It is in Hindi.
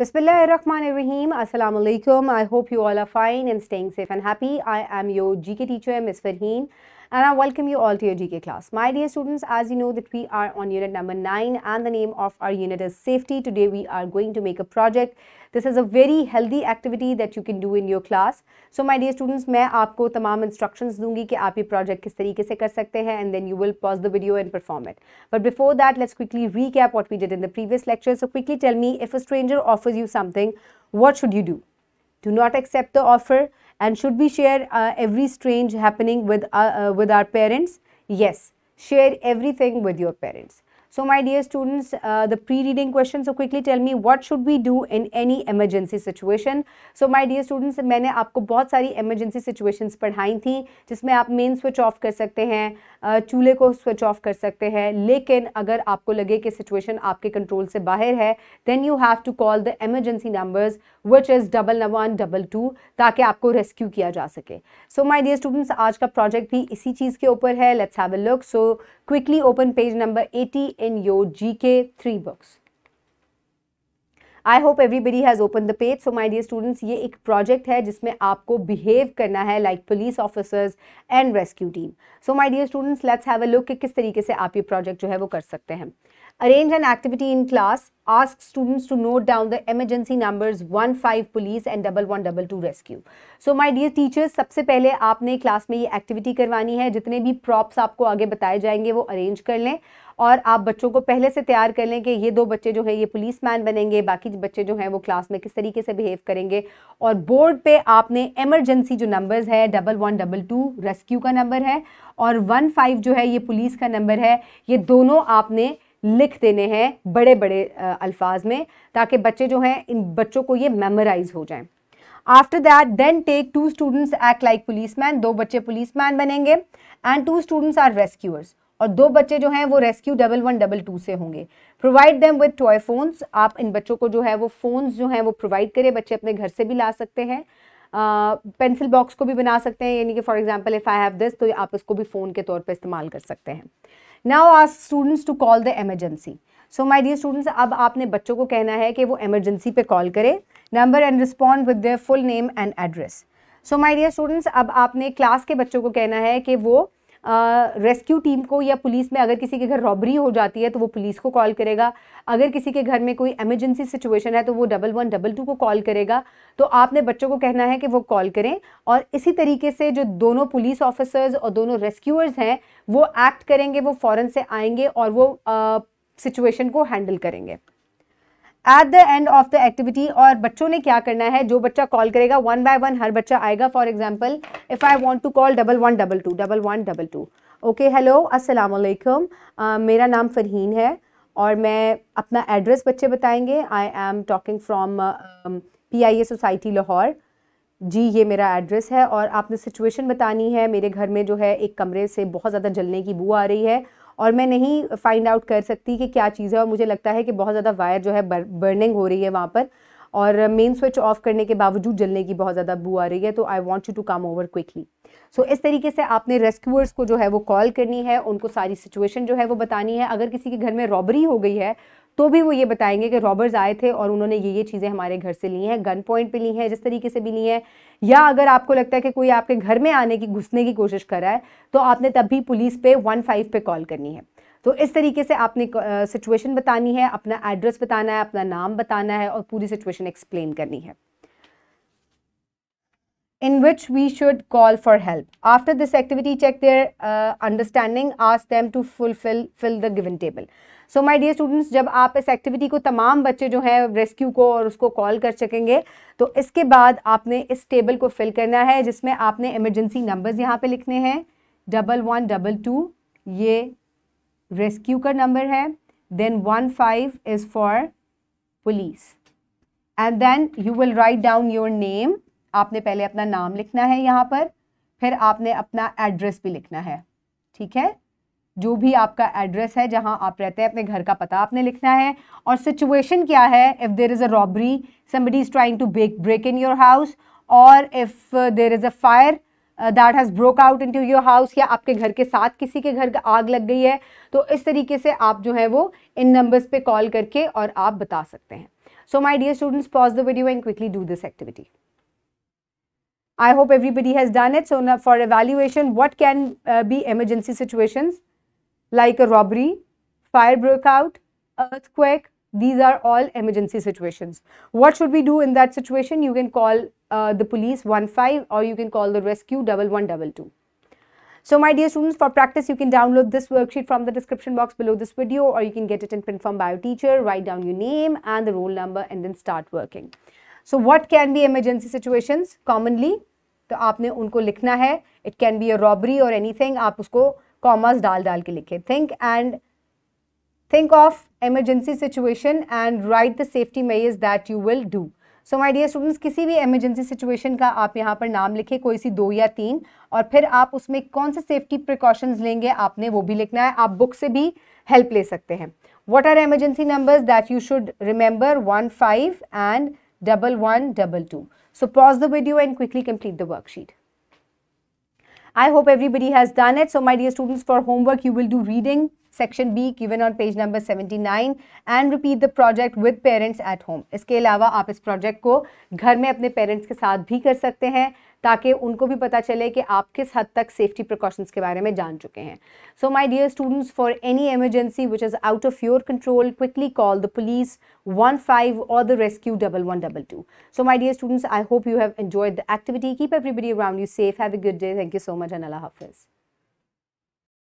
Bismillahirrahmanirrahim. Assalamu alaikum. I hope you all are fine and staying safe and happy. I am your GK teacher, Ms. Farheen and I welcome you all to your GK class. My dear students, as you know that we are on unit number 9 and the name of our unit is safety. Today we are going to make a project. This is a very healthy activity that you can do in your class. So my dear students, मैं आपको तमाम instructions दूंगी कि आप ये project किस तरीके से कर सकते and then you will pause the video and perform it. But before that, let's quickly recap what we did in the previous lecture. So quickly tell me if a stranger offers you something, what should you do? Do not accept the offer. And should we share uh, every strange happening with, uh, uh, with our parents? Yes, share everything with your parents. So my dear students, uh, the pre-reading question, so quickly tell me what should we do in any emergency situation. So my dear students, मैंने आपको बहुत सारी emergency situations पढ़ाई थी जिसमें आप main switch off कर सकते हैं चूल्हे को switch off कर सकते हैं लेकिन अगर आपको लगे कि situation आपके control से बाहर है then you have to call the emergency numbers which is double one double two ताकि आपको rescue किया जा सके So my dear students, आज का project भी इसी चीज़ के ऊपर है Let's have a look. So Quickly open page number 80 in your GK 3 books. I hope everybody has open the page so my dear students ये एक प्रोजेक्ट है जिसमें आपको बिहेव करना है like police officers and rescue team so my dear students let's have a look कि किस तरीके से आप ये प्रोजेक्ट जो है वो कर सकते हैं arrange an activity in class ask students to note down the emergency numbers 15 police and 1122 rescue. So my dear teachers, सबसे पहले आपने क्लास में ये एक्टिविटी करवानी है जितने भी प्रॉप्स आपको आगे बताए जाएंगे वो अरेंज कर लें और आप बच्चों को पहले से तैयार कर लें कि ये दो बच्चे जो हैं ये पुलिस मैन बनेंगे बाकी बच्चे जो हैं वो क्लास में किस तरीके से बिहेव करेंगे और बोर्ड पे आपने एमरजेंसी जो नंबर्स है double one double two rescue का नंबर है और वन फाइव जो है ये पुलिस का नंबर है ये दोनों आपने लिख देने हैं बड़े बड़े अल्फाज में ताकि बच्चे जो हैं इन बच्चों को ये मेमोराइज हो जाएं after that then take two students act like policeman दो बच्चे पुलिस मैन बनेंगे and two students are rescuers और दो बच्चे जो हैं वो rescue double one double two से होंगे provide them with toy phones आप इन बच्चों को जो है वो फ़ोन्स जो हैं वो प्रोवाइड करें बच्चे अपने घर से भी ला सकते हैं पेंसिल uh, बॉक्स को भी बना सकते हैं यानी कि for example if I have this तो आप इसको भी फ़ोन के तौर पे इस्तेमाल कर सकते हैं now ask students to call the emergency so my dear students अब आपने बच्चों को कहना है कि वो एमरजेंसी पे कॉल करें number and respond with full name and address so my dear students अब आपने क्लास के बच्चों को कहना है कि वो रेस्क्यू टीम को या पुलिस में अगर किसी के घर रॉबरी हो जाती है तो वो पुलिस को कॉल करेगा अगर किसी के घर में कोई एमरजेंसी सिचुएशन है तो वो डबल वन डबल टू को कॉल करेगा तो आपने बच्चों को कहना है कि वो कॉल करें और इसी तरीके से जो दोनों पुलिस ऑफिसर्स और दोनों रेस्क्यूअर्स हैं वो एक्ट करेंगे वो फ़ौरन से आएंगे और वो सिचुएशन को हैंडल करेंगे at the end of the activity और बच्चों ने क्या करना है जो बच्चा कॉल करेगा वन बाय वन हर बच्चा आएगा for example if I want to call double one double two double one double two okay hello Aslam मेरा नाम फरहीन है और मैं अपना एड्रेस बच्चे बताएंगे I am talking from P I A society Lahore जी ये मेरा एड्रेस है और आपने सिचुएशन बतानी है मेरे घर में जो है एक कमरे से बहुत ज़्यादा जलने की बू आ रही है और मैं नहीं फाइंड आउट कर सकती कि क्या चीज़ है और मुझे लगता है कि बहुत ज़्यादा वायर जो है बर्निंग हो रही है वहाँ पर और मेन स्विच ऑफ करने के बावजूद जलने की बहुत ज़्यादा बू आ रही है तो I want you to come over quickly so इस तरीके से आपने रेस्क्यूअर्स को जो है वो कॉल करनी है उनको सारी सिचुएशन जो है वो बतानी है अगर किसी के घर में रॉबरी हो गई है तो भी वो ये बताएंगे कि रॉबर्स आए थे और उन्होंने ये ये चीज़ें हमारे घर से ली हैं गन पॉइंट पे ली हैं जिस तरीके से भी ली हैं या अगर आपको लगता है कि कोई आपके घर में आने की घुसने की कोशिश कर रहा है तो आपने तब भी पुलिस पे वन फाइव पे कॉल करनी है तो इस तरीके से आपने सिचुएशन बतानी है अपना एड्रेस बताना है अपना नाम बताना है और पूरी सिचुएशन एक्सप्लेन करनी है in which we should call for help. After this activity, check their uh, understanding, ask them to fulfill fill the given table. So my dear students जब आप इस एक्टिविटी को तमाम बच्चे जो हैं रेस्क्यू को और उसको कॉल कर सकेंगे तो इसके बाद आपने इस टेबल को फिल करना है जिसमें आपने इमरजेंसी नंबर्स यहाँ पे लिखने हैं डबल वन डबल टू ये रेस्क्यू का नंबर है then one five is for police and then you will write down your name आपने पहले अपना नाम लिखना है यहाँ पर फिर आपने अपना एड्रेस भी लिखना है ठीक है जो भी आपका एड्रेस है जहाँ आप रहते हैं अपने घर का पता आपने लिखना है और सिचुएशन क्या है if there is a robbery somebody is trying to break break in your house और if there is a fire that has broke out into your house या आपके घर के साथ किसी के घर का आग लग गई है तो इस तरीके से आप जो है वो इन नंबर्स पे कॉल करके और आप बता सकते हैं so my dear students pause the video and quickly do this activity I hope everybody has done it. So now for evaluation, what can uh, be emergency situations like a robbery, fire broke out, earthquake. These are all emergency situations. What should we do in that situation? You can call uh, the police 15 or you can call the rescue 1122. So my dear students, for practice, you can download this worksheet from the description box below this video or you can get it in print form by your teacher, write down your name and the roll number and then start working. So what can be emergency situation commonly तो आपने उनको लिखना है it can be a robbery और थिंग आप उसको कॉमर्स डाल डाल के लिखे think and think of emergency situation and write the safety measures that you will do so my dear students किसी भी एमरजेंसी सिचुएशन का आप यहाँ पर नाम लिखे कोई सी दो या तीन और फिर आप उसमें कौन से सेफ्टी प्रिकॉशंस लेंगे आपने वो भी लिखना है आप बुक से भी हेल्प ले सकते हैं what are emergency numbers that you should remember one five and double one, double two. So pause the video and quickly complete the worksheet. I hope everybody has done it. So my dear students, for homework, you will do reading, section B given on page number 79 and repeat the project with parents at home इसके अलावा आप इस प्रोजेक्ट को घर में अपने पेरेंट्स के साथ भी कर सकते हैं ताकि उनको भी पता चले कि आप किस हद तक सेफ्टी प्रिकॉशंस के बारे में जान चुके हैं so my dear students for any emergency which is out of your control quickly call the police one five और the rescue double one double two so my dear students I hope you have enjoyed the activity keep everybody around you safe have a good day thank you so much and अल्लाह हाफिज़